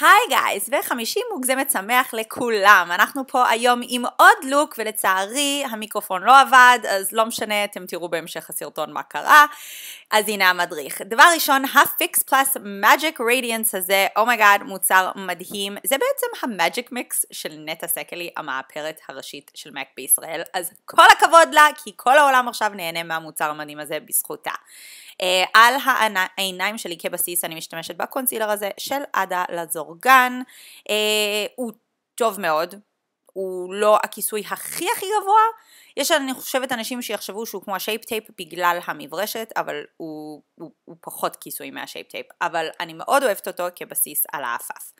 היי גייס, וחמישים מוגזמת שמח לכולם. אנחנו פה היום עם עוד לוק, ולצערי המיקרופון לא עבד, אז לא משנה, אתם תראו בהמשך הסרטון מה קרה. אז הנה המדריך. דבר ראשון, הפיקס פלאס מג'יק רדיאנס הזה, אומייגאד, oh מוצר מדהים. זה בעצם המג'יק מיקס של נטע סקלי, המאפרת הראשית של מק בישראל. אז כל הכבוד לה, כי כל העולם עכשיו נהנה מהמוצר המדהים הזה בזכותה. אה, על העיניים שלי כבסיס אני משתמשת בקונסילר הזה של עדה לזור. אורגן, אה, הוא טוב מאוד, הוא לא הכיסוי הכי הכי גבוה, יש אני חושבת אנשים שיחשבו שהוא כמו השייפ טייפ בגלל המברשת, אבל הוא, הוא, הוא פחות כיסוי מהשייפ טייפ, אבל אני מאוד אוהבת אותו כבסיס על העפעף.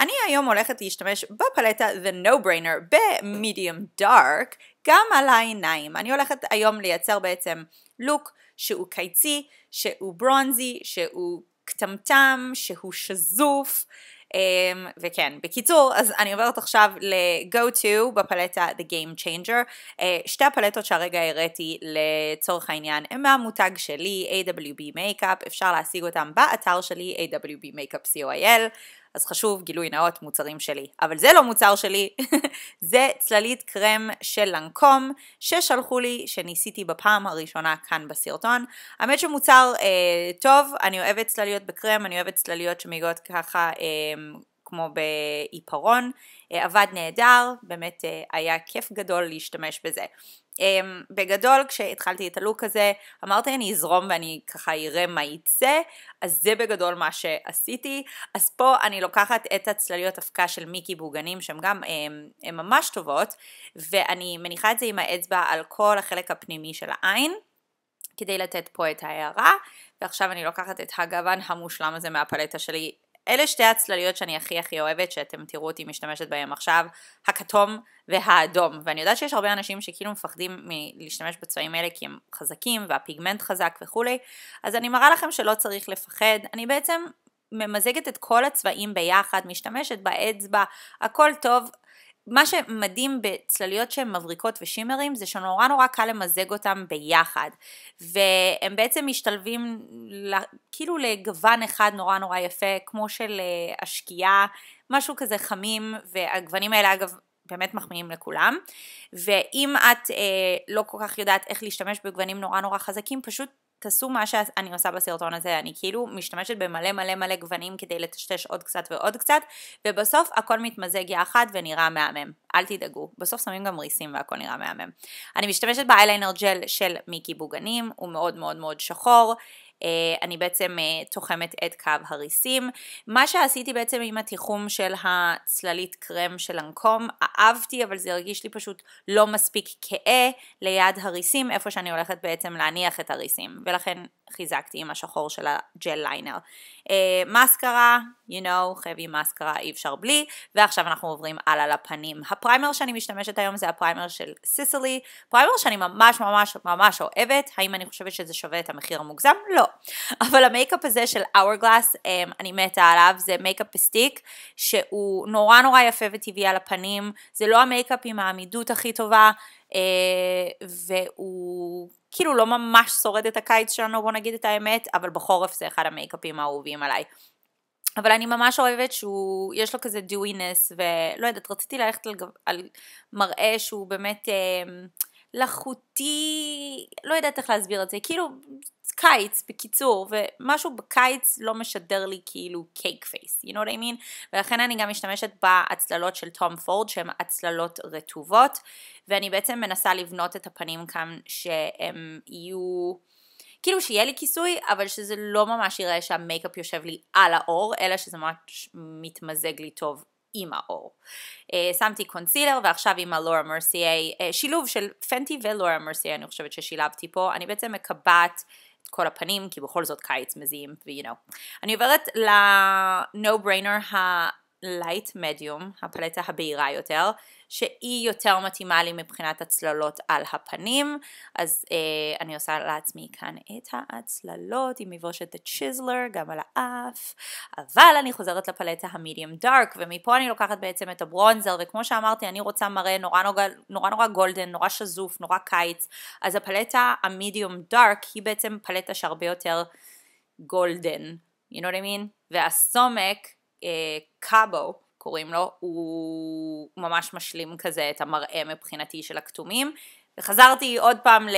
אני היום הולכת להשתמש בפלטה The No Brainer ב-Medium Dark גם על העיניים. אני הולכת היום לייצר בעצם לוק שהוא קיצי, שהוא ברונזי, שהוא קטמטם, שהוא שזוף, אמ, וכן, בקיצור, אז אני עוברת עכשיו ל-go to בפלטה The Game Changer. אה, שתי הפלטות שהרגע הראתי לצורך העניין הן מהמותג שלי, AWB Makeup, אפשר להשיג אותן באתר שלי, awbmakeup.co.il. אז חשוב, גילוי נאות, מוצרים שלי. אבל זה לא מוצר שלי, זה צללית קרם של לנקום, ששלחו לי, שניסיתי בפעם הראשונה כאן בסרטון. האמת שמוצר אה, טוב, אני אוהבת צלליות בקרם, אני אוהבת צלליות שמגיעות ככה... אה, כמו בעיפרון, אה, עבד נהדר, באמת אה, היה כיף גדול להשתמש בזה. Um, בגדול כשהתחלתי את הלוק הזה אמרתי אני אזרום ואני ככה אראה מה יצא אז זה בגדול מה שעשיתי אז פה אני לוקחת את הצלליות אבקה של מיקי בוגנים שהן גם um, אמ, הם ממש טובות ואני מניחה את זה עם האצבע על כל החלק הפנימי של העין כדי לתת פה את ההערה ועכשיו אני לוקחת את הגוון המושלם הזה מהפלטה שלי אלה שתי הצלליות שאני הכי הכי אוהבת, שאתם תראו אותי משתמשת בהן עכשיו, הכתום והאדום. ואני יודעת שיש הרבה אנשים שכאילו מפחדים מלהשתמש בצבעים האלה כי הם חזקים והפיגמנט חזק וכולי, אז אני מראה לכם שלא צריך לפחד. אני בעצם ממזגת את כל הצבעים ביחד, משתמשת באצבע, הכל טוב. מה שמדהים בצלליות שהן מבריקות ושימרים זה שנורא נורא קל למזג אותם ביחד והם בעצם משתלבים לה, כאילו לגוון אחד נורא נורא יפה כמו של אה, השקיעה משהו כזה חמים והגוונים האלה אגב באמת מחמיאים לכולם ואם את אה, לא כל כך יודעת איך להשתמש בגוונים נורא נורא חזקים פשוט תעשו מה שאני עושה בסרטון הזה, אני כאילו משתמשת במלא מלא מלא גוונים כדי לטשטש עוד קצת ועוד קצת, ובסוף הכל מתמזג יחד ונראה מהמם. אל תדאגו, בסוף שמים גם ריסים והכל נראה מהמם. אני משתמשת באייליינר ג'ל של מיקי בוגנים, הוא מאוד מאוד מאוד שחור. אה, אני בעצם אה, תוחמת את קו הריסים. מה שעשיתי בעצם עם התיחום של הצללית קרם של אנקום, אהבתי אבל זה הרגיש לי פשוט לא מספיק כהה ליד הריסים, איפה שאני הולכת בעצם להניח את הריסים, ולכן חיזקתי עם השחור של הג'ל ליינר. אה, מסקרה, you know, חייבים מסקרה, אי אפשר בלי, ועכשיו אנחנו עוברים הלאה לפנים. הפריימר שאני משתמשת היום זה הפריימר של סיסלי, פריימר שאני ממש ממש ממש אוהבת, האם אני חושבת שזה שווה את המחיר המוגזם? לא. אבל המייקאפ הזה של Hourglass, אה, אני מתה עליו, זה מייקאפ בסטיק, שהוא נורא נורא יפה וטבעי על הפנים, זה לא המייקאפ עם העמידות הכי טובה, אה, והוא... כאילו לא ממש שורד את הקיץ שלנו, בוא נגיד את האמת, אבל בחורף זה אחד המייקאפים האהובים עליי. אבל אני ממש אוהבת שהוא, יש לו כזה דווינס, ולא יודעת, רציתי ללכת על, על מראה שהוא באמת אה, לחוטי, לא יודעת איך להסביר את זה, כאילו קיץ בקיצור, ומשהו בקיץ לא משדר לי כאילו קייק פייס, you know what I mean? ולכן אני גם משתמשת בהצללות של תום פורד שהן הצללות רטובות, ואני בעצם מנסה לבנות את הפנים כאן שהם יהיו... כאילו שיהיה לי כיסוי, אבל שזה לא ממש יראה שהמייקאפ יושב לי על האור, אלא שזה ממש מתמזג לי טוב עם האור. Uh, שמתי קונסילר ועכשיו עם הלורה מרסייה, uh, שילוב של פנטי ולורה מרסייה אני חושבת ששילבתי פה, אני בעצם מקבעת כל הפנים, כי בכל זאת קיץ מזיעים, ו- you know. אני עוברת ל-no brainer ה... לייט מדיום, הפלטה הבהירה יותר, שהיא יותר מתאימה לי מבחינת הצללות על הפנים, אז אה, אני עושה לעצמי כאן את ההצללות עם מבושת הצ'יזלר, גם על האף, אבל אני חוזרת לפלטה המדיום דארק, ומפה אני לוקחת בעצם את הברונזר, וכמו שאמרתי, אני רוצה מראה נורא נורא, נורא, נורא גולדן, נורא שזוף, נורא קיץ, אז הפלטה המדיום דארק היא בעצם פלטה שהרבה יותר גולדן, you know what I mean? והסומק אה, קאבו קוראים לו, הוא ממש משלים כזה את המראה מבחינתי של הכתומים. וחזרתי עוד פעם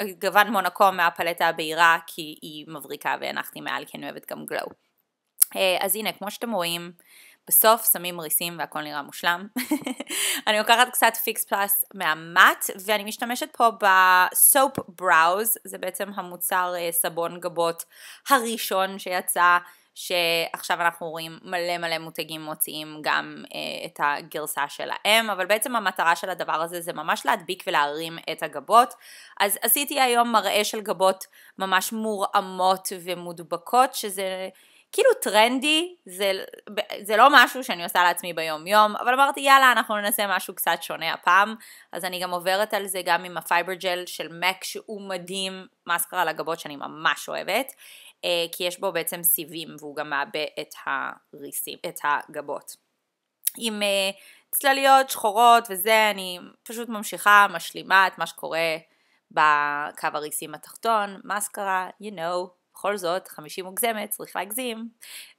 לגוון מונקו מהפלטה הבהירה כי היא מבריקה והנחתי מעל כי אני אוהבת גם גלו. אה, אז הנה כמו שאתם רואים בסוף שמים ריסים והכל נראה מושלם. אני לוקחת קצת פיקס פלאס מהמט ואני משתמשת פה בסופ בראוז, זה בעצם המוצר אה, סבון גבות הראשון שיצא שעכשיו אנחנו רואים מלא מלא מותגים מוציאים גם אה, את הגרסה שלהם, אבל בעצם המטרה של הדבר הזה זה ממש להדביק ולהרים את הגבות. אז עשיתי היום מראה של גבות ממש מורעמות ומודבקות, שזה... כאילו טרנדי, זה, זה לא משהו שאני עושה לעצמי ביום יום, אבל אמרתי יאללה אנחנו ננסה משהו קצת שונה הפעם, אז אני גם עוברת על זה גם עם הפייבר ג'ל של מק שהוא מדהים, מסקרה לגבות שאני ממש אוהבת, אה, כי יש בו בעצם סיבים והוא גם מעבה את הריסים, את הגבות. עם אה, צלליות שחורות וזה, אני פשוט ממשיכה, משלימה את מה שקורה בקו הריסים התחתון, מאסקרה, you know, בכל זאת, 50 מוגזמת, צריך להגזים,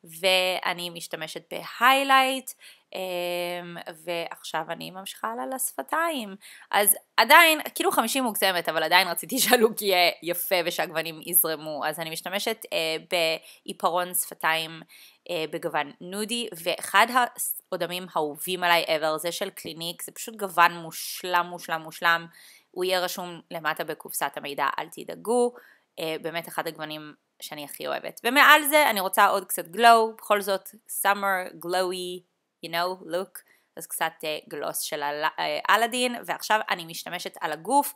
ואני משתמשת בהיילייט אמ, ועכשיו אני ממשיכה על השפתיים. אז עדיין, כאילו 50 מוגזמת, אבל עדיין רציתי שהלוק יהיה יפה ושהגוונים יזרמו, אז אני משתמשת אה, בעיפרון שפתיים אה, בגוון נודי, ואחד העודמים האהובים עליי ever זה של קליניק, זה פשוט גוון מושלם מושלם מושלם, הוא יהיה רשום למטה בקופסת המידע, אל תדאגו, אה, באמת אחד הגוונים שאני הכי אוהבת. ומעל זה אני רוצה עוד קצת גלו, בכל זאת, summer, glowy, you know, look, אז קצת גלוס אה, של אה, אלאדין, ועכשיו אני משתמשת על הגוף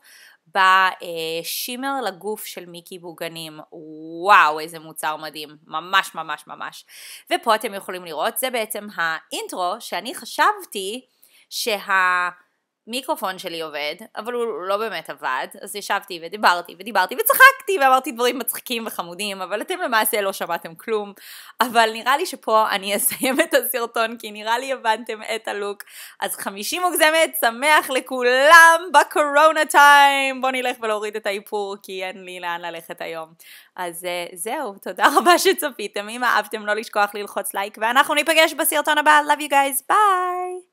בשימר לגוף של מיקי בוגנים, וואו איזה מוצר מדהים, ממש ממש ממש. ופה אתם יכולים לראות, זה בעצם האינטרו שאני חשבתי שה... המיקרופון שלי עובד, אבל הוא לא באמת עבד, אז ישבתי ודיברתי ודיברתי וצחקתי ואמרתי דברים מצחיקים וחמודים, אבל אתם למעשה לא שמעתם כלום. אבל נראה לי שפה אני אסיים את הסרטון, כי נראה לי הבנתם את הלוק. אז חמישי מוגזמת, שמח לכולם בקורונה טיים! בואו נלך ולהוריד את האיפור, כי אין לי לאן ללכת היום. אז אה, זהו, תודה רבה שצפיתם. אם אהבתם, לא לשכוח ללחוץ לייק, ואנחנו ניפגש בסרטון הבא. Love you guys, ביי!